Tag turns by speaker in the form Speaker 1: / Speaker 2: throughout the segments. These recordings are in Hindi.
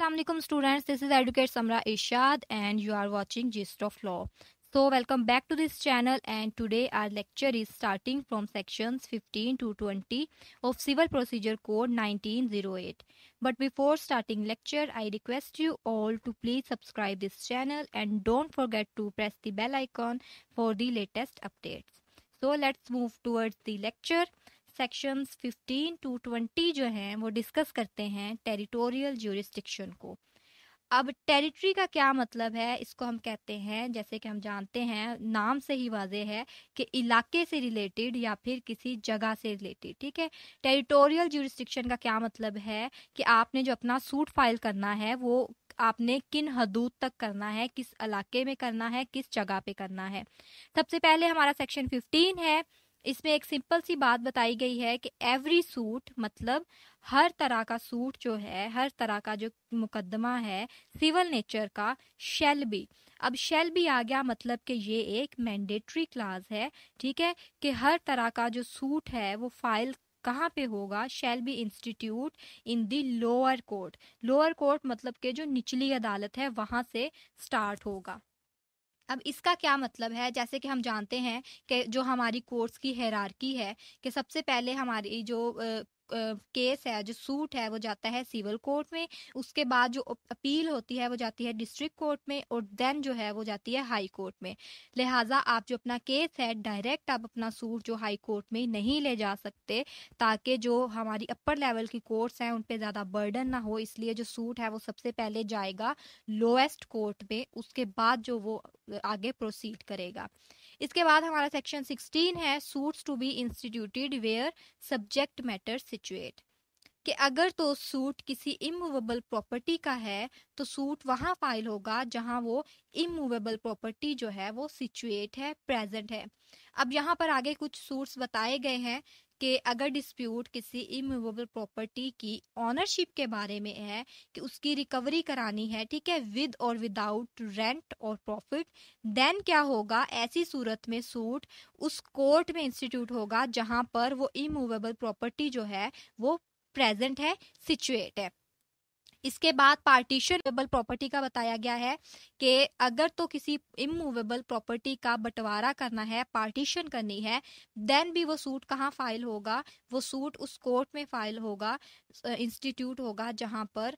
Speaker 1: Assalamualaikum students this is educate Samra Ishad and you are watching gist of law so welcome back to this channel and today our lecture is starting from sections 15 to 20 of civil procedure code 1908 but before starting lecture I request you all to please subscribe this channel and don't forget to press the bell icon for the latest updates so let's move towards the lecture sections 15 to 20 जो हैं वो डिस्कस करते हैं टेरिटोरियल ज्यूरिस्टिक्शन को अब टेरिटरी का क्या मतलब है इसको हम कहते हैं जैसे कि हम जानते हैं नाम से ही वाजे है कि इलाके से रिलेटेड या फिर किसी जगह से रिलेटेड ठीक है टेरिटोरियल ज्यूरिस्टिक्शन का क्या मतलब है कि आपने जो अपना सूट फाइल करना है वो आपने किन हदूद तक करना है किस इलाके में करना है किस जगह पे करना है सबसे पहले हमारा सेक्शन फिफ्टीन है इसमें एक सिंपल सी बात बताई गई है कि एवरी सूट मतलब हर तरह का सूट जो है हर तरह का जो मुकदमा है सिविल नेचर का शेल भी अब शेल भी आ गया मतलब कि ये एक मैंडेटरी क्लास है ठीक है कि हर तरह का जो सूट है वो फाइल कहाँ पे होगा shall be institute in the lower court lower court मतलब के जो निचली अदालत है वहां से स्टार्ट होगा अब इसका क्या मतलब है जैसे कि हम जानते हैं कि जो हमारी कोर्स की हैरारकी है कि सबसे पहले हमारी जो केस है जो सूट है वो जाता है सिविल कोर्ट में उसके बाद जो अपील होती है वो जाती है डिस्ट्रिक्ट कोर्ट में और देन जो है वो जाती है हाई कोर्ट में लिहाजा आप जो अपना केस है डायरेक्ट आप अपना सूट जो हाई कोर्ट में नहीं ले जा सकते ताकि जो हमारी अपर लेवल की कोर्ट्स हैं उन पर ज़्यादा बर्डन ना हो इसलिए जो सूट है वो सबसे पहले जाएगा लोएस्ट कोर्ट में उसके बाद जो वो आगे प्रोसीड करेगा इसके बाद हमारा सेक्शन 16 है suits to be instituted where subject matter situate कि अगर तो सूट किसी इमूवेबल प्रॉपर्टी का है तो सूट वहां फाइल होगा जहां वो इमूवेबल प्रॉपर्टी जो है वो सिचुएट है प्रेजेंट है अब यहां पर आगे कुछ सूट्स बताए गए हैं कि अगर डिस्प्यूट किसी इमूवेबल प्रॉपर्टी की ऑनरशिप के बारे में है कि उसकी रिकवरी करानी है ठीक है विद और विदाउट रेंट और प्रॉफिट देन क्या होगा ऐसी सूरत में सूट उस कोर्ट में इंस्टीट्यूट होगा जहां पर वो इमूवेबल प्रॉपर्टी जो है वो प्रेजेंट है सिचुएट है इसके बाद पार्टीशनेबल प्रॉपर्टी का बताया गया है कि अगर तो किसी इमूवेबल प्रॉपर्टी का बंटवारा करना है पार्टीशन करनी है देन भी वो सूट कहाँ फाइल होगा वो सूट उस कोर्ट में फाइल होगा इंस्टीट्यूट होगा जहाँ पर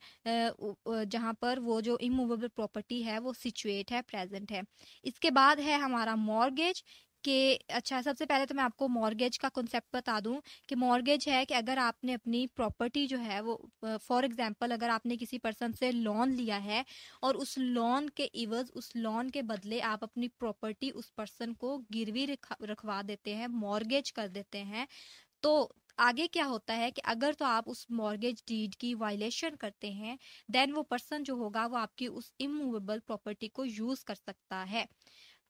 Speaker 1: जहाँ पर वो जो इमूवेबल प्रॉपर्टी है वो सिचुएट है प्रेजेंट है इसके बाद है हमारा मॉर्गेज कि अच्छा सबसे पहले तो मैं आपको मॉर्गेज का कॉन्सेप्ट बता दूं कि मॉर्गेज है कि अगर आपने अपनी प्रॉपर्टी जो है वो फॉर एग्जांपल अगर आपने किसी पर्सन से लोन लिया है और उस लोन के इवज उस लोन के बदले आप अपनी प्रॉपर्टी उस पर्सन को गिरवी रखवा देते हैं मॉर्गेज कर देते हैं तो आगे क्या होता है कि अगर तो आप उस मॉर्गेज डीड की वायलेशन करते हैं देन वो पर्सन जो होगा वो आपकी उस इमूवेबल प्रॉपर्टी को यूज़ कर सकता है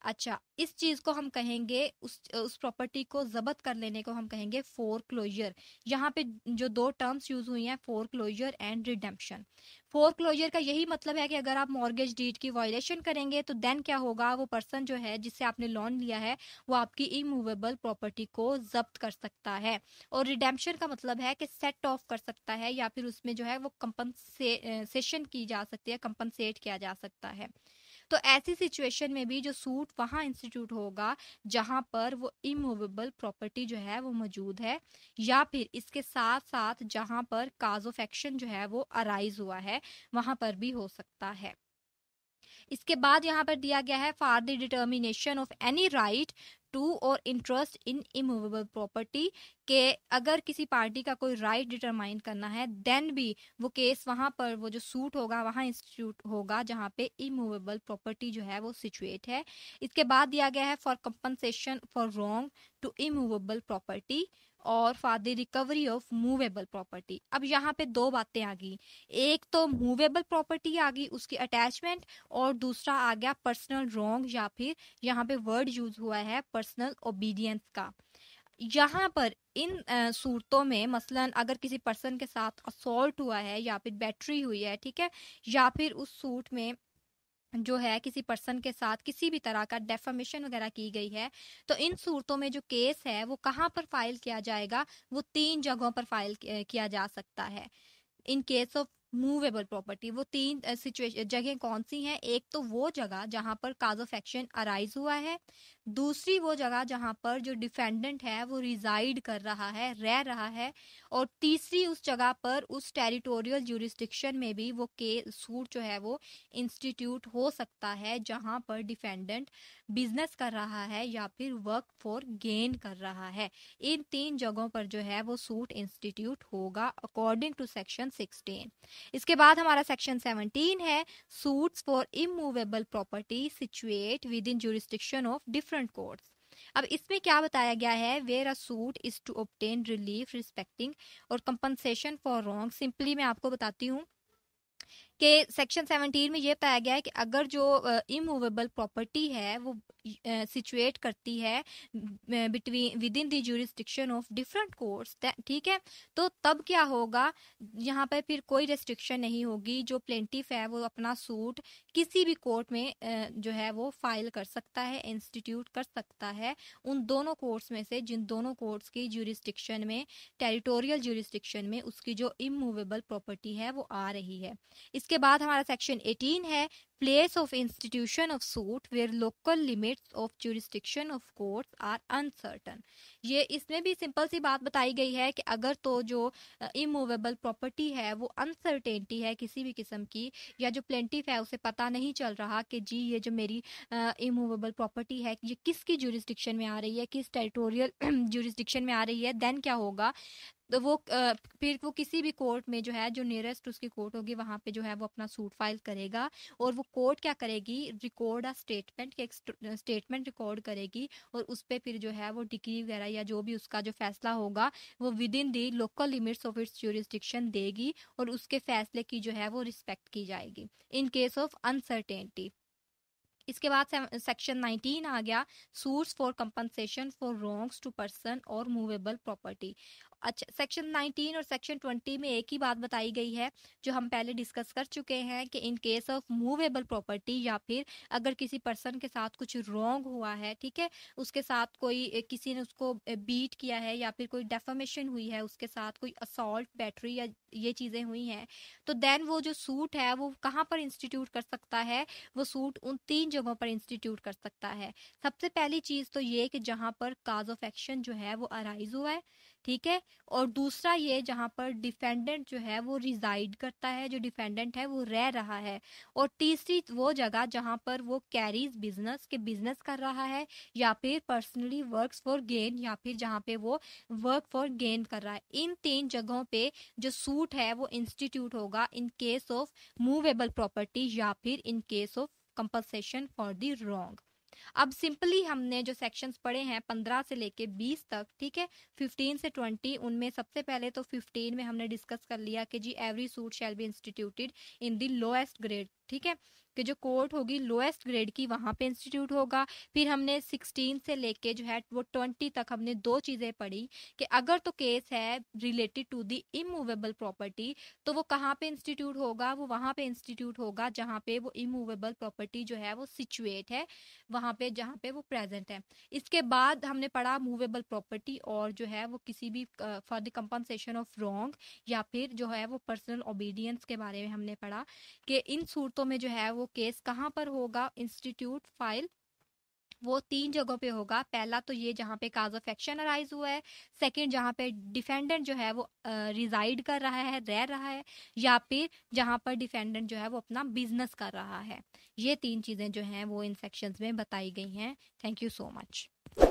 Speaker 1: अच्छा इस चीज को हम कहेंगे उस उस प्रॉपर्टी को जब्त कर लेने को हम कहेंगे फोर क्लोजर यहाँ पे जो दो टर्म्स यूज हुई हैं foreclosure and redemption foreclosure का यही मतलब है कि अगर आप मॉर्गेज डीड की वायलेशन करेंगे तो देन क्या होगा वो पर्सन जो है जिससे आपने लोन लिया है वो आपकी इमूवेबल प्रॉपर्टी को जब्त कर सकता है और रिडेम्पशन का मतलब है कि सेट ऑफ कर सकता है या फिर उसमें जो है वो कंपनसेशन की जा सकती है कंपनसेट किया जा सकता है तो ऐसी सिचुएशन में भी जो सूट वहाँ इंस्टीट्यूट होगा जहाँ पर वो इमूवेबल प्रॉपर्टी जो है वो मौजूद है या फिर इसके साथ साथ जहाँ पर काज ऑफ एक्शन जो है वो अराइज हुआ है वहाँ पर भी हो सकता है इसके बाद यहाँ पर दिया गया है for the determination of any right to or interest in immovable property के अगर किसी पार्टी का कोई राइट right डिटरमाइन करना है देन भी वो केस वहां पर वो जो सूट होगा वहां इंस्टीट्यूट होगा जहां पे इमूवेबल प्रॉपर्टी जो है वो सिचुएट है इसके बाद दिया गया है for compensation for wrong to immovable property और for the recovery of movable property अब यहाँ पे दो बातें आ गई एक तो मूवेबल प्रॉपर्टी आ गई उसकी अटैचमेंट और दूसरा आ गया पर्सनल रॉन्ग या फिर यहाँ पे वर्ड यूज हुआ है पर्सनल ओबीडियंस का यहाँ पर इन सूरतों में मसलन अगर किसी पर्सन के साथ असोल्ट हुआ है या फिर बैटरी हुई है ठीक है या फिर उस सूट में जो है किसी पर्सन के साथ किसी भी तरह का डेफामेशन वगैरह की गई है तो इन सूरतों में जो केस है वो कहाँ पर फाइल किया जाएगा वो तीन जगहों पर फाइल किया जा सकता है in case of movable property वो तीन सिचुएशन जगह कौन सी हैं एक तो वो जगह जहां पर काज ऑफ एक्शन अराइज हुआ है दूसरी वो जगह जहाँ पर जो डिफेंडेंट है वो रिजाइड कर रहा है रह रहा है और तीसरी उस जगह पर उस टेरिटोरियल जुरिस्टिक्शन में भी वो के सूट जो है वो इंस्टीट्यूट हो सकता है जहाँ पर डिफेंडेंट बिजनेस कर रहा है या फिर वर्क फॉर गेन कर रहा है इन तीन जगहों पर जो है वो सूट इंस्टीट्यूट होगा अकॉर्डिंग टू सेक्शन सिक्सटीन इसके बाद हमारा सेक्शन सेवनटीन है suits for immovable property situate within jurisdiction of different different courts अब इसमें क्या बताया गया है where a suit is to obtain relief respecting or compensation for wrong simply मैं आपको बताती हूँ कि सेक्शन 17 में यह पाया गया है कि अगर जो इमूवेबल प्रॉपर्टी है वो सिचुएट करती है between within the jurisdiction of different courts ठीक है तो तब क्या होगा यहाँ पर फिर कोई रेस्ट्रिक्शन नहीं होगी जो प्लेंटिफ है वो अपना सूट किसी भी कोर्ट में जो है वो फाइल कर सकता है इंस्टीट्यूट कर सकता है उन दोनों कोर्ट्स में से जिन दोनों कोर्ट्स की जूरिस्टिक्शन में टेरिटोरियल जूरिस्टिक्शन में उसकी जो इमूवेबल प्रॉपर्टी है वो आ रही है इस उसके बाद हमारा सेक्शन 18 है place of institution of suit where local limits of jurisdiction of courts are uncertain ये इसमें भी सिंपल सी बात बताई गई है कि अगर तो जो इमूवेबल प्रॉपर्टी है वो अनसर्टेनिटी है किसी भी किस्म की या जो प्लेंटिफ है उसे पता नहीं चल रहा कि जी ये जो मेरी इमूवेबल प्रॉपर्टी है ये किसकी जुरिस्टिक्शन में आ रही है किस टेरिटोरियल जुरिस्टिक्शन में आ रही है देन क्या होगा तो वो फिर वो किसी भी कोर्ट में जो है जो नियरेस्ट उसकी कोर्ट होगी वहाँ पे जो है वो अपना सूट फाइल करेगा और वो कोर्ट क्या करेगी रिकॉर्ड आ स्टेटमेंट के एक स्टेटमेंट रिकॉर्ड करेगी और उस पर फिर जो है वो डिग्री वगैरह या जो भी उसका जो फैसला होगा वो within the local limits of its jurisdiction देगी और उसके फैसले की जो है वो रिस्पेक्ट की जाएगी इन केस ऑफ अनसर्टेनिटी इसके बाद सेक्शन 19 आ गया suits for compensation for wrongs to person or movable property अच्छा सेक्शन नाइनटीन और सेक्शन ट्वेंटी में एक ही बात बताई गई है जो हम पहले डिस्कस कर चुके हैं कि in case of movable property या फिर अगर किसी पर्सन के साथ कुछ रॉन्ग हुआ है ठीक है उसके साथ कोई किसी ने उसको बीट किया है या फिर कोई डेफामेशन हुई है उसके साथ कोई असॉल्ट बैटरी या ये चीज़ें हुई हैं तो देन वो जो सूट है वो कहाँ पर इंस्टीट्यूट कर सकता है वो सूट उन तीन जगहों पर इंस्टीट्यूट कर सकता है सबसे पहली चीज़ तो ये कि जहाँ पर काज ऑफ एक्शन जो है वो अराइज हुआ है ठीक है और दूसरा ये जहाँ पर डिफेंडेंट जो है वो रिजाइड करता है जो डिफेंडेंट है वो रह रहा है और तीसरी वो जगह जहाँ पर वो कैरीज बिजनेस के बिजनेस कर रहा है या फिर पर्सनली वर्क फॉर गेन या फिर जहाँ पे वो वर्क फॉर गेन कर रहा है इन तीन जगहों पे जो सूट है वो इंस्टीट्यूट होगा in case of movable property या फिर in case of compensation for the wrong अब सिंपली हमने जो सेक्शंस पढ़े हैं पंद्रह से लेके बीस तक ठीक है फिफ्टीन से ट्वेंटी उनमें सबसे पहले तो फिफ्टीन में हमने डिस्कस कर लिया कि जी every suit shall be instituted in the lowest grade ठीक है कि जो कोर्ट होगी लोएस्ट ग्रेड की वहाँ पे इंस्टीट्यूट होगा फिर हमने सिक्सटीन से लेके जो है वो ट्वेंटी तक हमने दो चीज़ें पढ़ी कि अगर तो केस है related to the immovable property तो वो कहाँ पे इंस्टीट्यूट होगा वो वहाँ पे इंस्टीट्यूट होगा जहाँ पे वो इमूवेबल प्रॉपर्टी जो है वो सिचुएट है वहाँ पे जहाँ पे वो प्रेजेंट है इसके बाद हमने पढ़ा मूवेबल प्रॉपर्टी और जो है वो किसी भी for the compensation of wrong या फिर जो है वो पर्सनल ओबीडियंस के बारे में हमने पढ़ा कि इन सूरतों में जो है वो वो केस कहाँ पर होगा इंस्टीट्यूट फाइल वो तीन जगहों पे होगा पहला तो ये जहाँ पे काज ऑफ एक्शन अराइज हुआ है सेकंड जहाँ पे डिफेंडेंट जो है वो रिजाइड कर रहा है रह रहा है या फिर जहाँ पर डिफेंडेंट जो है वो अपना बिजनेस कर रहा है ये तीन चीज़ें जो हैं वो इन सेक्शंस में बताई गई हैं थैंक यू सो मच